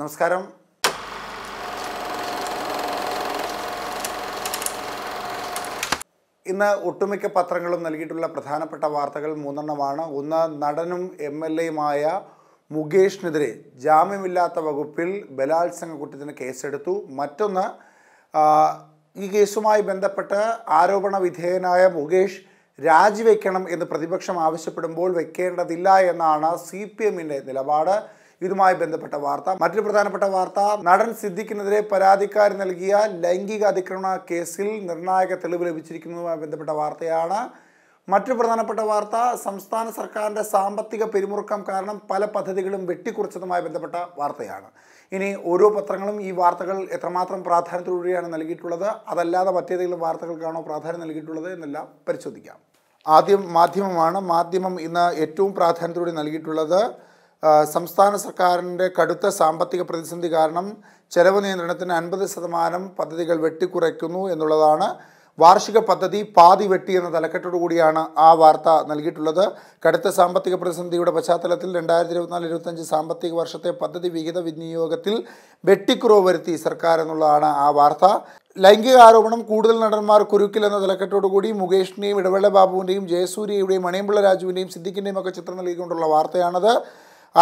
നമസ്കാരം ഇന്ന് ഒട്ടുമിക്ക പത്രങ്ങളും നൽകിയിട്ടുള്ള പ്രധാനപ്പെട്ട വാർത്തകൾ മൂന്നെണ്ണമാണ് ഒന്ന് നടനും എം എൽ എയുമായ മുകേഷിനെതിരെ ജാമ്യമില്ലാത്ത വകുപ്പിൽ ബലാത്സംഗ കുറ്റത്തിന് കേസെടുത്തു മറ്റൊന്ന് ഈ കേസുമായി ബന്ധപ്പെട്ട് ആരോപണ വിധേയനായ മുകേഷ് രാജിവെക്കണം എന്ന് പ്രതിപക്ഷം ആവശ്യപ്പെടുമ്പോൾ വെക്കേണ്ടതില്ല എന്നാണ് സി പി എമ്മിൻ്റെ നിലപാട് ഇതുമായി ബന്ധപ്പെട്ട വാർത്ത മറ്റൊരു പ്രധാനപ്പെട്ട വാർത്ത നടൻ സിദ്ദിഖിനെതിരെ പരാതിക്കാർ നൽകിയ ലൈംഗിക അതിക്രമണ കേസിൽ നിർണായക തെളിവ് ലഭിച്ചിരിക്കുന്നതുമായി ബന്ധപ്പെട്ട വാർത്തയാണ് മറ്റു പ്രധാനപ്പെട്ട വാർത്ത സംസ്ഥാന സർക്കാരിൻ്റെ സാമ്പത്തിക പിരിമുറുക്കം കാരണം പല പദ്ധതികളും വെട്ടിക്കുറച്ചതുമായി ബന്ധപ്പെട്ട വാർത്തയാണ് ഇനി ഓരോ പത്രങ്ങളും ഈ വാർത്തകൾ എത്രമാത്രം പ്രാധാന്യത്തോടെയാണ് നൽകിയിട്ടുള്ളത് അതല്ലാതെ മറ്റേതെങ്കിലും വാർത്തകൾക്കാണോ പ്രാധാന്യം നൽകിയിട്ടുള്ളത് എന്നെല്ലാം പരിശോധിക്കാം ആദ്യം മാധ്യമമാണ് മാധ്യമം ഇന്ന് ഏറ്റവും പ്രാധാന്യത്തോടെ നൽകിയിട്ടുള്ളത് സംസ്ഥാന സർക്കാരിൻ്റെ കടുത്ത സാമ്പത്തിക പ്രതിസന്ധി കാരണം ചെലവ് നിയന്ത്രണത്തിന് അൻപത് ശതമാനം പദ്ധതികൾ വെട്ടിക്കുറയ്ക്കുന്നു എന്നുള്ളതാണ് വാർഷിക പദ്ധതി പാതി വെട്ടി എന്ന തലക്കെട്ടോടു കൂടിയാണ് ആ വാർത്ത നൽകിയിട്ടുള്ളത് കടുത്ത സാമ്പത്തിക പ്രതിസന്ധിയുടെ പശ്ചാത്തലത്തിൽ രണ്ടായിരത്തി ഇരുപത്തിനാല് ഇരുപത്തഞ്ച് സാമ്പത്തിക വർഷത്തെ പദ്ധതി വിഹിത വിനിയോഗത്തിൽ വെട്ടിക്കുറവ് വരുത്തി സർക്കാർ എന്നുള്ളതാണ് ആ വാർത്ത ലൈംഗിക ആരോപണം കൂടുതൽ നടന്മാർ കുരുക്കിൽ എന്ന തലക്കെട്ടോടുകൂടി മുകേഷിൻ്റെയും ഇടവേള ബാബുവിൻ്റെയും ജയസൂര്യയുടെയും മണിയമ്പിള്ള രാജുവിൻ്റെയും സിദ്ദിഖിൻ്റെയും ഒക്കെ ചിത്രം നൽകിക്കൊണ്ടുള്ള വാർത്തയാണത്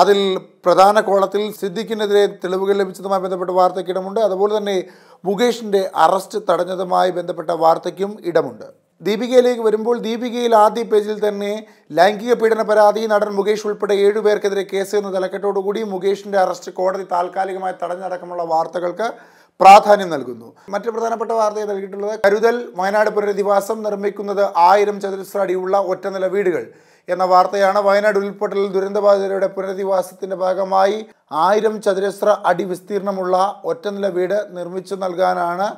അതിൽ പ്രധാന കോളത്തിൽ സിദ്ദിഖിനെതിരെ തെളിവുകൾ ലഭിച്ചതുമായി ബന്ധപ്പെട്ട വാർത്തയ്ക്ക് ഇടമുണ്ട് അതുപോലെ തന്നെ മുകേഷിൻ്റെ അറസ്റ്റ് തടഞ്ഞതുമായി ബന്ധപ്പെട്ട വാർത്തയ്ക്കും ഇടമുണ്ട് ദീപികയിലേക്ക് വരുമ്പോൾ ദീപികയിൽ ആദ്യ പേജിൽ തന്നെ ലൈംഗിക പീഡന പരാതി നടൻ മുകേഷ് ഉൾപ്പെടെ ഏഴുപേർക്കെതിരെ കേസ് എന്ന തലക്കെട്ടോടുകൂടി മുകേഷിൻ്റെ അറസ്റ്റ് കോടതി താൽക്കാലികമായി തടഞ്ഞടക്കമുള്ള വാർത്തകൾക്ക് പ്രാധാന്യം നൽകുന്നു മറ്റു പ്രധാനപ്പെട്ട വാർത്തയെ നൽകിയിട്ടുള്ളത് കരുതൽ വയനാട് പുനരധിവാസം നിർമ്മിക്കുന്നത് ആയിരം ചതുരശ്ര അടിയുള്ള ഒറ്റനില വീടുകൾ എന്ന വാർത്തയാണ് വയനാട് ഉരുൾപൊട്ടൽ ദുരന്തബാധിതരുടെ പുനരധിവാസത്തിന്റെ ഭാഗമായി ആയിരം ചതുരശ്ര അടി വിസ്തീർണമുള്ള ഒറ്റനില വീട് നിർമ്മിച്ചു നൽകാനാണ്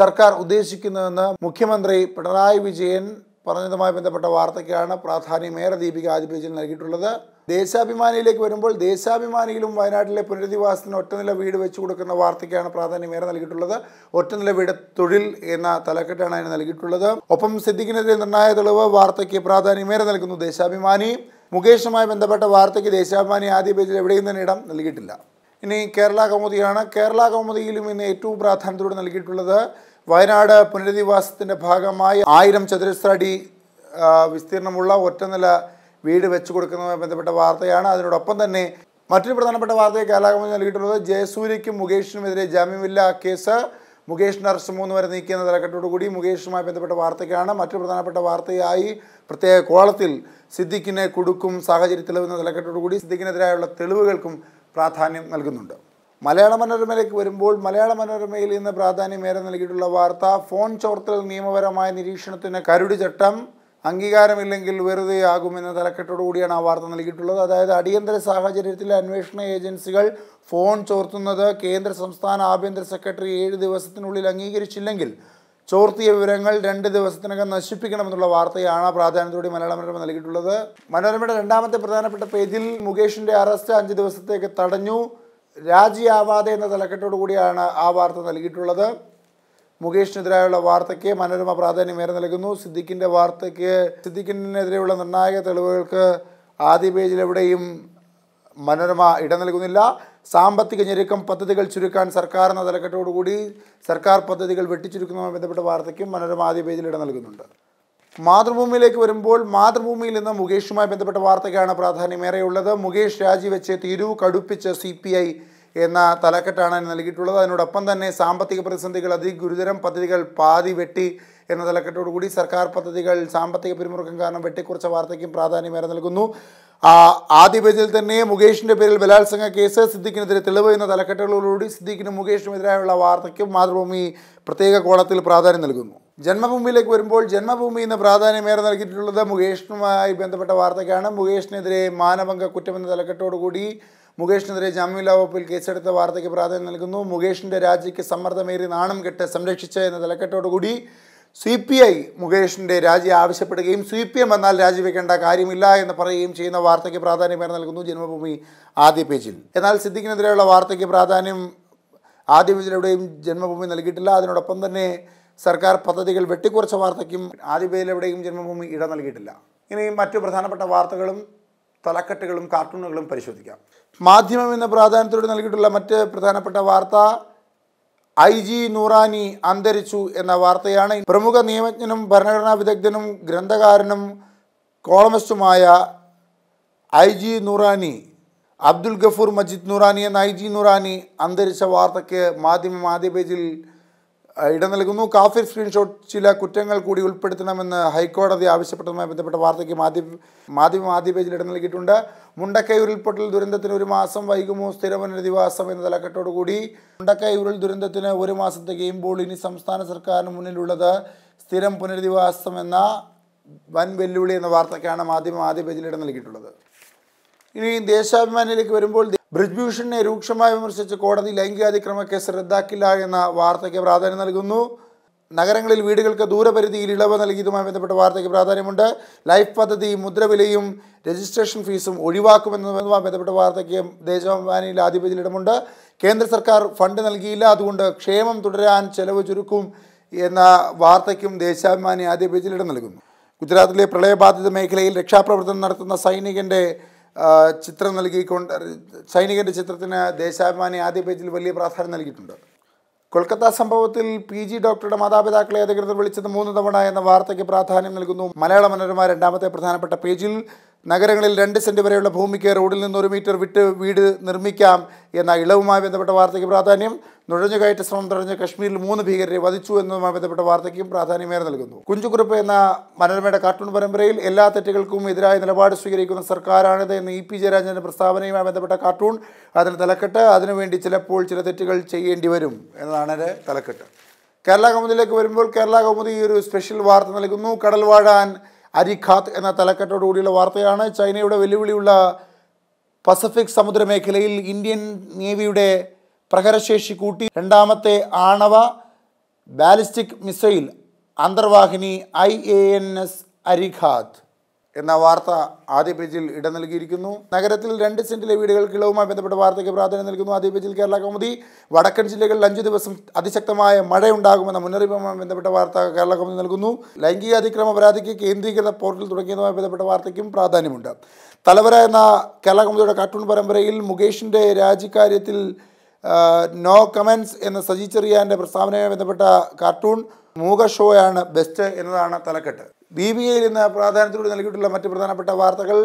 സർക്കാർ ഉദ്ദേശിക്കുന്നതെന്ന് മുഖ്യമന്ത്രി പിണറായി വിജയൻ പറഞ്ഞതുമായി ബന്ധപ്പെട്ട വാർത്തയ്ക്കാണ് ഏറെ ദീപിക ആദിപ്പിച്ചിൽ നൽകിയിട്ടുള്ളത് ദേശാഭിമാനിയിലേക്ക് വരുമ്പോൾ ദേശാഭിമാനിയിലും വയനാട്ടിലെ പുനരധിവാസത്തിന് ഒറ്റനില വീട് വെച്ചു കൊടുക്കുന്ന വാർത്തയ്ക്കാണ് പ്രാധാന്യമേറെ നൽകിയിട്ടുള്ളത് ഒറ്റനില വീട് തൊഴിൽ എന്ന തലക്കെട്ടാണ് അതിന് നൽകിയിട്ടുള്ളത് ഒപ്പം സിദ്ദിഖിനെതിരെ നിർണായക തെളിവ് വാർത്തയ്ക്ക് പ്രാധാന്യമേറെ നൽകുന്നു ദേശാഭിമാനി മുകേഷുമായി ബന്ധപ്പെട്ട വാർത്തയ്ക്ക് ദേശാഭിമാനി ആദ്യ പേജിൽ എവിടെയും തന്നെ ഇടം നൽകിയിട്ടില്ല ഇനി കേരള കൗമുദിയാണ് കേരള കൗമുദിയിലും ഇന്ന് ഏറ്റവും പ്രാധാന്യത്തോടെ നൽകിയിട്ടുള്ളത് വയനാട് പുനരധിവാസത്തിൻ്റെ ഭാഗമായി ആയിരം ചതുരശ്ര അടി വിസ്തീർണമുള്ള ഒറ്റനില വീട് വെച്ചു കൊടുക്കുന്നതുമായി ബന്ധപ്പെട്ട വാർത്തയാണ് അതിനോടൊപ്പം തന്നെ മറ്റൊരു പ്രധാനപ്പെട്ട വാർത്തയെ കാലാകാലം നൽകിയിട്ടുള്ളത് ജയസൂര്യയ്ക്കും മുകേഷിനുമെതിരെ ജാമ്യമില്ല കേസ് മുകേഷിന് അറസ്റ്റ് മൂന്ന് വരെ നീക്കിയെന്ന തലക്കെട്ടോടുകൂടി മുകേഷുമായി ബന്ധപ്പെട്ട വാർത്തയ്ക്കാണ് മറ്റു പ്രധാനപ്പെട്ട വാർത്തയായി പ്രത്യേക കോളത്തിൽ സിദ്ദിഖിനെ കുടുക്കും സാഹചര്യത്തിലെന്ന തലക്കെട്ടോടുകൂടി സിദ്ദിഖിനെതിരായുള്ള തെളിവുകൾക്കും പ്രാധാന്യം നൽകുന്നുണ്ട് മലയാള മനോരമയിലേക്ക് വരുമ്പോൾ മലയാള മനോരമയിൽ ഇന്ന് പ്രാധാന്യമേറെ നൽകിയിട്ടുള്ള വാർത്ത ഫോൺ ചോർത്തൽ നിയമപരമായ നിരീക്ഷണത്തിന് കരുടി ചട്ടം അംഗീകാരമില്ലെങ്കിൽ വെറുതെ ആകുമെന്ന തലക്കെട്ടോടുകൂടിയാണ് ആ വാർത്ത നൽകിയിട്ടുള്ളത് അതായത് അടിയന്തര സാഹചര്യത്തിൽ അന്വേഷണ ഏജൻസികൾ ഫോൺ ചോർത്തുന്നത് കേന്ദ്ര സംസ്ഥാന ആഭ്യന്തര സെക്രട്ടറി ഏഴ് ദിവസത്തിനുള്ളിൽ അംഗീകരിച്ചില്ലെങ്കിൽ ചോർത്തിയ വിവരങ്ങൾ രണ്ട് ദിവസത്തിനകം നശിപ്പിക്കണമെന്നുള്ള വാർത്തയാണ് പ്രാധാന്യത്തോടെ മലയാള മനോരമ നൽകിയിട്ടുള്ളത് മനോരമയുടെ രണ്ടാമത്തെ പ്രധാനപ്പെട്ട പേജിൽ മുകേഷിൻ്റെ അറസ്റ്റ് അഞ്ച് ദിവസത്തേക്ക് തടഞ്ഞു രാജിയാവാതെ എന്ന തലക്കെട്ടോടു കൂടിയാണ് ആ വാർത്ത നൽകിയിട്ടുള്ളത് മുകേഷിനെതിരായുള്ള വാർത്തയ്ക്ക് മനോരമ പ്രാധാന്യമേറെ നൽകുന്നു സിദ്ദിഖിൻ്റെ വാർത്തയ്ക്ക് സിദ്ദിഖിനെതിരെയുള്ള നിർണായക തെളിവുകൾക്ക് ആദ്യ പേജിൽ എവിടെയും മനോരമ ഇടം നൽകുന്നില്ല സാമ്പത്തിക ഞെരുക്കം പദ്ധതികൾ ചുരുക്കാൻ സർക്കാർ എന്ന തലക്കെട്ടോടുകൂടി സർക്കാർ പദ്ധതികൾ വെട്ടിച്ചുരുക്കുന്നതുമായി ബന്ധപ്പെട്ട വാർത്തയ്ക്കും മനോരമ ആദ്യ പേജിൽ ഇടം നൽകുന്നുണ്ട് മാതൃഭൂമിയിലേക്ക് വരുമ്പോൾ മാതൃഭൂമിയിൽ നിന്ന് മുകേഷുമായി ബന്ധപ്പെട്ട വാർത്തയ്ക്കാണ് പ്രാധാന്യമേറെയുള്ളത് മുകേഷ് രാജിവെച്ച് തിരു കടുപ്പിച്ച് സി പി ഐ എന്ന തലക്കെട്ടാണ് നൽകിയിട്ടുള്ളത് അതിനോടൊപ്പം തന്നെ സാമ്പത്തിക പ്രതിസന്ധികൾ അതിഗുരുതരം പദ്ധതികൾ പാതി വെട്ടി എന്ന തലക്കെട്ടോടുകൂടി സർക്കാർ പദ്ധതികൾ സാമ്പത്തിക പിരിമുറുക്കം കാരണം വെട്ടിക്കുറച്ച വാർത്തയ്ക്കും പ്രാധാന്യമേറെ നൽകുന്നു ആദ്യ പേജിൽ തന്നെ മുകേഷിൻ്റെ പേരിൽ ബലാത്സംഗ കേസ് സിദ്ദിഖിനെതിരെ തെളിവ് എന്ന തലക്കെട്ടുകളോടുകൂടി സിദ്ദിഖിനും മുകേഷിനുമെതിരായുള്ള വാർത്തയ്ക്കും മാതൃഭൂമി പ്രത്യേക കോണത്തിൽ പ്രാധാന്യം നൽകുന്നു ജന്മഭൂമിയിലേക്ക് വരുമ്പോൾ ജന്മഭൂമി ഇന്ന് ഏറെ നൽകിയിട്ടുള്ളത് മുകേഷിനുമായി ബന്ധപ്പെട്ട വാർത്തയ്ക്കാണ് മുകേഷിനെതിരെ മാനഭംഗ കുറ്റമെന്ന തലക്കെട്ടോടുകൂടി മുകേഷിനെതിരെ ജാമ്യമില്ലാ വകുപ്പിൽ കേസെടുത്ത വാർത്തയ്ക്ക് പ്രാധാന്യം നൽകുന്നു മുകേഷിൻ്റെ രാജിക്ക് സമ്മർദ്ദമേറി നാണം കെട്ട് സംരക്ഷിച്ച എന്ന തലക്കെട്ടോടുകൂടി സി പി ഐ മുകേഷിൻ്റെ രാജി ആവശ്യപ്പെടുകയും സി പി എം എന്നാൽ രാജിവെക്കേണ്ട കാര്യമില്ല എന്ന് പറയുകയും ചെയ്യുന്ന വാർത്തയ്ക്ക് പ്രാധാന്യമേറെ നൽകുന്നു ജന്മഭൂമി ആദ്യ പേജിൽ എന്നാൽ സിദ്ദിഖിനെതിരെയുള്ള വാർത്തയ്ക്ക് പ്രാധാന്യം ആദ്യ പേജിലൂടെയും ജന്മഭൂമി നൽകിയിട്ടില്ല അതിനോടൊപ്പം തന്നെ സർക്കാർ പദ്ധതികൾ വെട്ടിക്കുറച്ച വാർത്തയ്ക്കും ആതിബേയിലെവിടെയും ജന്മഭൂമി ഇടം നൽകിയിട്ടില്ല ഇനി മറ്റു പ്രധാനപ്പെട്ട വാർത്തകളും തലക്കെട്ടുകളും കാർട്ടൂണുകളും പരിശോധിക്കാം മാധ്യമം എന്ന പ്രാധാന്യത്തോടെ നൽകിയിട്ടുള്ള മറ്റ് പ്രധാനപ്പെട്ട വാർത്ത ഐ ജി നൂറാനി അന്തരിച്ചു എന്ന വാർത്തയാണ് പ്രമുഖ നിയമജ്ഞനും ഭരണഘടനാ വിദഗ്ധനും ഗ്രന്ഥകാരനും കോളമിസ്റ്റുമായ ഐ ജി നൂറാനി അബ്ദുൽ ഗഫൂർ മജിദ് നൂറാനി എന്ന ഐ ജി നൂറാനി അന്തരിച്ച വാർത്തയ്ക്ക് മാധ്യമം ആദ്യ പേജിൽ ഇടം നൽകുന്നു കാഫിർ സ്ക്രീൻഷോട്ട് ചില കുറ്റങ്ങൾ കൂടി ഉൾപ്പെടുത്തണമെന്ന് ഹൈക്കോടതി ആവശ്യപ്പെട്ടതുമായി ബന്ധപ്പെട്ട വാർത്തയ്ക്ക് മാധ്യമ മാധ്യമം ആദ്യ പേജിൽ ഇടം നൽകിയിട്ടുണ്ട് മുണ്ടക്കൈ ഉരുൾപൊട്ടൽ ദുരന്തത്തിന് ഒരു മാസം വൈകുമോ സ്ഥിരപുനരധിവാസം എന്ന തലക്കെട്ടോടുകൂടി മുണ്ടക്കൈ ഉരുൾ ദുരന്തത്തിന് ഒരു മാസത്തെ തികയുമ്പോൾ ഇനി സംസ്ഥാന സർക്കാരിന് മുന്നിലുള്ളത് സ്ഥിരം പുനരധിവാസം എന്ന വൻ വെല്ലുവിളി എന്ന വാർത്തയ്ക്കാണ് മാധ്യമം ആദ്യ പേജിൽ ഇടം നൽകിയിട്ടുള്ളത് ഇനി ദേശാഭിമാനിയിലേക്ക് വരുമ്പോൾ ഭൂഷണിനെ രൂക്ഷമായി വിമർശിച്ച് കോടതി ലൈംഗികാതിക്രമ കേസ് റദ്ദാക്കില്ല എന്ന വാർത്തയ്ക്ക് പ്രാധാന്യം നൽകുന്നു നഗരങ്ങളിൽ വീടുകൾക്ക് ദൂരപരിധിയിൽ ഇളവ് നൽകിയതുമായി ബന്ധപ്പെട്ട വാർത്തയ്ക്ക് പ്രാധാന്യമുണ്ട് ലൈഫ് പദ്ധതി മുദ്രവിലയും രജിസ്ട്രേഷൻ ഫീസും ഒഴിവാക്കുമെന്നതുമായി ബന്ധപ്പെട്ട വാർത്തയ്ക്ക് ദേശാഭിമാനിയിൽ ആധിപത്യത്തിൽ ഇടമുണ്ട് കേന്ദ്ര സർക്കാർ ഫണ്ട് നൽകിയില്ല അതുകൊണ്ട് ക്ഷേമം തുടരാൻ ചെലവ് ചുരുക്കും എന്ന വാർത്തയ്ക്കും ദേശാഭിമാനി ആധിപത്യത്തിൽ ഇടം നൽകുന്നു ഗുജറാത്തിലെ പ്രളയബാധിത മേഖലയിൽ രക്ഷാപ്രവർത്തനം നടത്തുന്ന സൈനികൻ്റെ ചിത്രം നൽകിക്കൊണ്ട് സൈനികൻ്റെ ചിത്രത്തിന് ദേശാഭിമാനി ആദ്യ പേജിൽ വലിയ പ്രാധാന്യം നൽകിയിട്ടുണ്ട് കൊൽക്കത്ത സംഭവത്തിൽ പി ജി ഡോക്ടറുടെ മാതാപിതാക്കളെ അധികൃതർ വിളിച്ചത് മൂന്ന് തവണ എന്ന വാർത്തയ്ക്ക് പ്രാധാന്യം നൽകുന്നു മലയാള മനോരമ രണ്ടാമത്തെ പ്രധാനപ്പെട്ട പേജിൽ നഗരങ്ങളിൽ രണ്ട് സെൻറ്റ് വരെയുള്ള ഭൂമിക്ക് റോഡിൽ നിന്ന് ഒരു മീറ്റർ വിട്ട് വീട് നിർമ്മിക്കാം എന്ന ഇളവുമായി ബന്ധപ്പെട്ട വാർത്തയ്ക്ക് പ്രാധാന്യം നുഴഞ്ഞുകയറ്റ ശ്രമം തടഞ്ഞ് കശ്മീരിൽ മൂന്ന് ഭീകരരെ വധിച്ചു എന്നതുമായി ബന്ധപ്പെട്ട വാർത്തയ്ക്കും പ്രാധാന്യമേറെ നൽകുന്നു കുഞ്ചുകുറുപ്പ് എന്ന മനോരമയുടെ കാർട്ടൂൺ പരമ്പരയിൽ എല്ലാ തെറ്റുകൾക്കും എതിരായ നിലപാട് സ്വീകരിക്കുന്ന സർക്കാരാണിത് എന്ന് ഇ പി ജയരാജൻ്റെ പ്രസ്താവനയുമായി ബന്ധപ്പെട്ട കാർട്ടൂൺ അതിന് തലക്കെട്ട് അതിനുവേണ്ടി ചിലപ്പോൾ ചില തെറ്റുകൾ ചെയ്യേണ്ടി വരും എന്നതാണ് എൻ്റെ തലക്കെട്ട് കേരള കൗമുദിയിലേക്ക് വരുമ്പോൾ കേരള കൗമുദി ഒരു സ്പെഷ്യൽ വാർത്ത നൽകുന്നു കടൽ വാഴാൻ അരിഖാത്ത് എന്ന തലക്കെട്ടോടുകൂടിയുള്ള വാർത്തയാണ് ചൈനയുടെ വെല്ലുവിളിയുള്ള പസഫിക് സമുദ്ര മേഖലയിൽ ഇന്ത്യൻ നേവിയുടെ പ്രഹരശേഷി കൂട്ടി രണ്ടാമത്തെ ആണവ ബാലിസ്റ്റിക് മിസൈൽ അന്തർവാഹിനി I A N S Arighaat എന്ന വാർത്ത ആദ്യ പേജിൽ ഇടം നൽകിയിരിക്കുന്നു നഗരത്തിൽ രണ്ട് സെന്റിലെ വീടുകൾ കിളവുമായി ബന്ധപ്പെട്ട വാർത്തയ്ക്ക് പ്രാധാന്യം നൽകുന്നു ആദ്യ പേജിൽ കേരള കൗമുദി വടക്കൻ ജില്ലകളിൽ അഞ്ചു ദിവസം അതിശക്തമായ മഴയുണ്ടാകുമെന്ന മുന്നറിയിപ്പുമായി ബന്ധപ്പെട്ട വാർത്ത കേരള കൗമുദി നൽകുന്നു ലൈംഗിക അതിക്രമ പരാതിക്ക് കേന്ദ്രീകൃത പോർട്ടൽ തുടങ്ങിയതുമായി ബന്ധപ്പെട്ട വാർത്തയ്ക്കും പ്രാധാന്യമുണ്ട് തലവര എന്ന കേരള കൗമുദിയുടെ കാർട്ടൂൺ പരമ്പരയിൽ മുകേഷിൻ്റെ രാജിക്കാര്യത്തിൽ നോ കമൻസ് എന്ന സജി ചെറിയാൻ്റെ പ്രസ്താവനയുമായി ബന്ധപ്പെട്ട കാർട്ടൂൺ മൂക ഷോയാണ് ബെസ്റ്റ് എന്നതാണ് തലക്കെട്ട് ബി ബി എയിൽ ഇന്ന് പ്രാധാന്യത്തോടെ നൽകിയിട്ടുള്ള മറ്റ് പ്രധാനപ്പെട്ട വാർത്തകൾ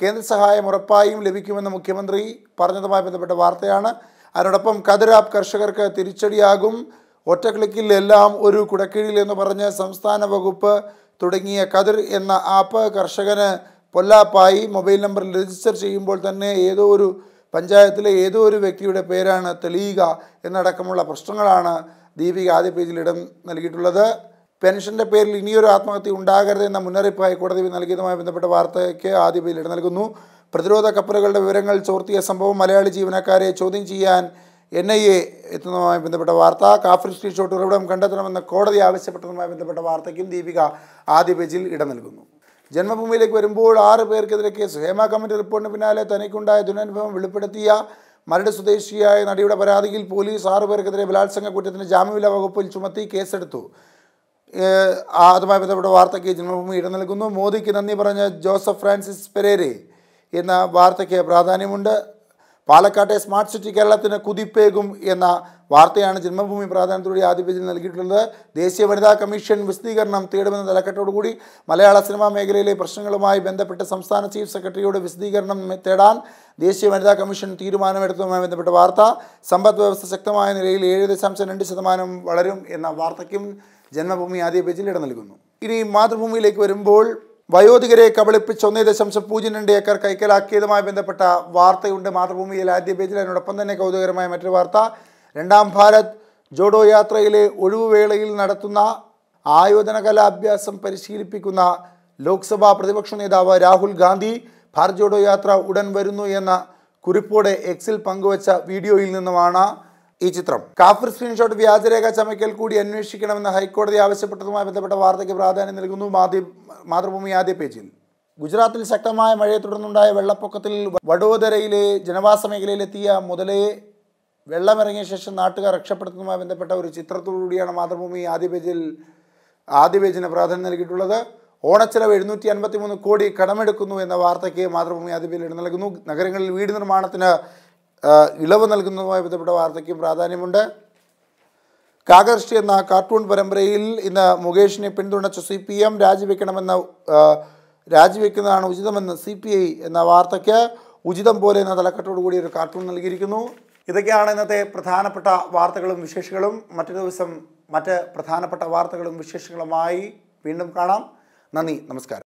കേന്ദ്ര സഹായം ഉറപ്പായും ലഭിക്കുമെന്ന് മുഖ്യമന്ത്രി പറഞ്ഞതുമായി ബന്ധപ്പെട്ട വാർത്തയാണ് അതിനോടൊപ്പം കതിരാപ് കർഷകർക്ക് തിരിച്ചടിയാകും ഒറ്റക്ലിക്കിൽ എല്ലാം ഒരു കുടക്കീഴിൽ എന്ന് പറഞ്ഞ് സംസ്ഥാന വകുപ്പ് തുടങ്ങിയ കതിർ എന്ന ആപ്പ് കർഷകന് പൊല്ലാപ്പായി മൊബൈൽ നമ്പറിൽ രജിസ്റ്റർ ചെയ്യുമ്പോൾ തന്നെ ഏതോ ഒരു പഞ്ചായത്തിലെ ഏതോ ഒരു വ്യക്തിയുടെ പേരാണ് തെളിയുക എന്നടക്കമുള്ള പ്രശ്നങ്ങളാണ് ദീപിക ആദ്യ പേജിൽ ഇടം നൽകിയിട്ടുള്ളത് പെൻഷൻ്റെ പേരിൽ ഇനിയൊരു ആത്മഹത്യ ഉണ്ടാകരുത് എന്ന മുന്നറിയിപ്പായി കോടതി നൽകിയതുമായി ബന്ധപ്പെട്ട വാർത്തയ്ക്ക് ആദ്യ പേജിൽ ഇടം നൽകുന്നു പ്രതിരോധ കപ്പലുകളുടെ വിവരങ്ങൾ ചോർത്തിയ സംഭവം മലയാളി ജീവനക്കാരെ ചോദ്യം ചെയ്യാൻ എൻ ഐ എ എത്തുന്നതുമായി ബന്ധപ്പെട്ട വാർത്ത കാഫിർ സ്ട്രീറ്റ് ഷോട്ട് ഉറവിടം കണ്ടെത്തണമെന്ന കോടതി ആവശ്യപ്പെട്ടതുമായി ബന്ധപ്പെട്ട വാർത്തയ്ക്കും ദീപിക ആദ്യ പേജിൽ ഇടം നൽകുന്നു ജന്മഭൂമിയിലേക്ക് വരുമ്പോൾ ആറ് പേർക്കെതിരെ കേസ് ഹേമ കമ്മിറ്റി റിപ്പോർട്ടിന് പിന്നാലെ തനിക്കുണ്ടായ ദുരനുഭവം വെളിപ്പെടുത്തിയ മരട് സ്വദേശിയായ നടിയുടെ പരാതിയിൽ പോലീസ് ആറ് പേർക്കെതിരെ ബലാത്സംഗ കുറ്റത്തിന് ജാമ്യമില്ലാ വകുപ്പിൽ ചുമത്തി കേസെടുത്തു അതുമായി ബന്ധപ്പെട്ട വാർത്തയ്ക്ക് ജന്മഭൂമി ഇടം നൽകുന്നു മോദിക്ക് നന്ദി പറഞ്ഞ ജോസഫ് ഫ്രാൻസിസ് പെരേരെ എന്ന വാർത്തയ്ക്ക് പ്രാധാന്യമുണ്ട് പാലക്കാട്ടെ സ്മാർട്ട് സിറ്റി കേരളത്തിന് കുതിപ്പേകും എന്ന വാർത്തയാണ് ജന്മഭൂമി പ്രാധാന്യത്തോടെ ആദ്യ പേജിൽ നൽകിയിട്ടുള്ളത് ദേശീയ വനിതാ കമ്മീഷൻ വിശദീകരണം തേടുമെന്ന തലക്കെട്ടോടുകൂടി മലയാള സിനിമാ മേഖലയിലെ പ്രശ്നങ്ങളുമായി ബന്ധപ്പെട്ട് സംസ്ഥാന ചീഫ് സെക്രട്ടറിയുടെ വിശദീകരണം തേടാൻ ദേശീയ വനിതാ കമ്മീഷൻ തീരുമാനമെടുത്തതുമായി ബന്ധപ്പെട്ട വാർത്ത സമ്പദ് വ്യവസ്ഥ ശക്തമായ നിലയിൽ ഏഴ് ദശാംശം രണ്ട് ശതമാനം വളരും എന്ന വാർത്തയ്ക്കും ജന്മഭൂമി ആദ്യ പേജിൽ ഇടം നൽകുന്നു ഇനി മാതൃഭൂമിയിലേക്ക് വരുമ്പോൾ വയോധികരെ കബളിപ്പിച്ച് ഒന്നേ ദശാംശം പൂജ്യം രണ്ട് ഏക്കർ കൈക്കലാക്കിയതുമായി ബന്ധപ്പെട്ട വാർത്തയുണ്ട് മാതൃഭൂമിയിൽ ആദ്യ പേജിൽ അതിനോടൊപ്പം തന്നെ കൗതുകരമായ മറ്റൊരു വാർത്ത രണ്ടാം ഭാരത് ജോഡോ യാത്രയിലെ ഒഴിവുവേളയിൽ നടത്തുന്ന ആയോധന കലാഭ്യാസം പരിശീലിപ്പിക്കുന്ന ലോക്സഭാ പ്രതിപക്ഷ നേതാവ് രാഹുൽ ഗാന്ധി ഭാരത് ജോഡോ യാത്ര ഉടൻ വരുന്നു എന്ന കുറിപ്പോടെ എക്സിൽ പങ്കുവച്ച വീഡിയോയിൽ നിന്നുമാണ് ഈ ചിത്രം കാഫിർ സ്ക്രീൻഷോട്ട് വ്യാജരേഖ ചമയ്ക്കൽ കൂടി അന്വേഷിക്കണമെന്ന് ഹൈക്കോടതി ആവശ്യപ്പെട്ടതുമായി ബന്ധപ്പെട്ട വാർത്തയ്ക്ക് പ്രാധാന്യം നൽകുന്നു മാതൃഭൂമി ആദ്യ പേജിൽ ഗുജറാത്തിൽ ശക്തമായ മഴയെ തുടർന്നുണ്ടായ വെള്ളപ്പൊക്കത്തിൽ വഡോദരയിലെ ജനവാസ മേഖലയിലെത്തിയ മുതലയെ വെള്ളമിറങ്ങിയ ശേഷം നാട്ടുകാർ രക്ഷപ്പെടുത്തുന്നതുമായി ബന്ധപ്പെട്ട ഒരു ചിത്രത്തോടുകൂടിയാണ് മാതൃഭൂമി ആദ്യ പേജിൽ ആദ്യ പേജിന് പ്രാധാന്യം നൽകിയിട്ടുള്ളത് ഓണച്ചെലവ് എഴുന്നൂറ്റി അൻപത്തി മൂന്ന് കോടി കടമെടുക്കുന്നു എന്ന വാർത്തയ്ക്ക് മാതൃഭൂമി ആദ്യ പേജിൽ ഇടം നൽകുന്നു നഗരങ്ങളിൽ വീട് നിർമ്മാണത്തിന് ഇളവ് നൽകുന്നതുമായി ബന്ധപ്പെട്ട വാർത്തയ്ക്കും പ്രാധാന്യമുണ്ട് കാകർഷി എന്ന കാർട്ടൂൺ പരമ്പരയിൽ ഇന്ന് മുകേഷിനെ പിന്തുണച്ച സി പി എം രാജിവെക്കണമെന്ന രാജിവെക്കുന്നതാണ് ഉചിതമെന്ന് സി പി ഐ എന്ന വാർത്തയ്ക്ക് ഉചിതം പോലെ എന്ന തലക്കെട്ടോടുകൂടി ഒരു കാർട്ടൂൺ നൽകിയിരിക്കുന്നു ഇതൊക്കെയാണ് ഇന്നത്തെ പ്രധാനപ്പെട്ട വാർത്തകളും വിശേഷങ്ങളും മറ്റൊരു ദിവസം മറ്റ് പ്രധാനപ്പെട്ട വാർത്തകളും വിശേഷങ്ങളുമായി വീണ്ടും കാണാം നന്ദി നമസ്കാരം